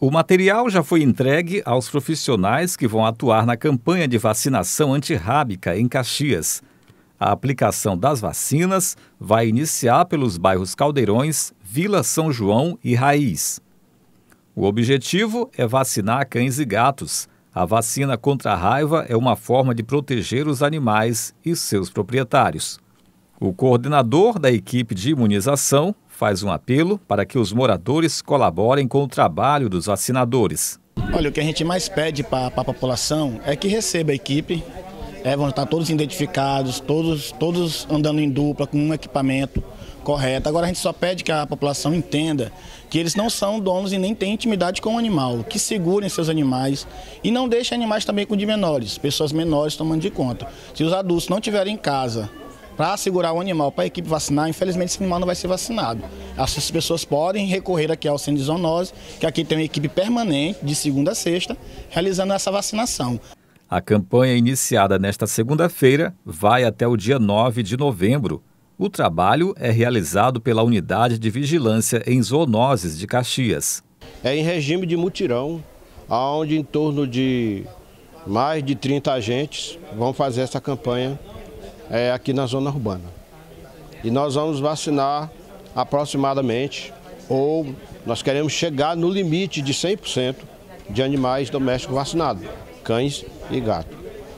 O material já foi entregue aos profissionais que vão atuar na campanha de vacinação antirrábica em Caxias. A aplicação das vacinas vai iniciar pelos bairros Caldeirões, Vila São João e Raiz. O objetivo é vacinar cães e gatos. A vacina contra a raiva é uma forma de proteger os animais e seus proprietários. O coordenador da equipe de imunização faz um apelo para que os moradores colaborem com o trabalho dos vacinadores. Olha, o que a gente mais pede para a população é que receba a equipe. É, vão estar todos identificados, todos, todos andando em dupla, com um equipamento correto. Agora a gente só pede que a população entenda que eles não são donos e nem têm intimidade com o animal, que segurem seus animais e não deixem animais também com de menores, pessoas menores tomando de conta. Se os adultos não tiverem em casa para segurar o animal para a equipe vacinar, infelizmente esse animal não vai ser vacinado. Essas pessoas podem recorrer aqui ao centro de zoonose, que aqui tem uma equipe permanente, de segunda a sexta, realizando essa vacinação. A campanha iniciada nesta segunda-feira vai até o dia 9 de novembro. O trabalho é realizado pela Unidade de Vigilância em Zoonoses de Caxias. É em regime de mutirão, onde em torno de mais de 30 agentes vão fazer essa campanha é, aqui na zona urbana. E nós vamos vacinar aproximadamente, ou nós queremos chegar no limite de 100% de animais domésticos vacinados, cães e gatos.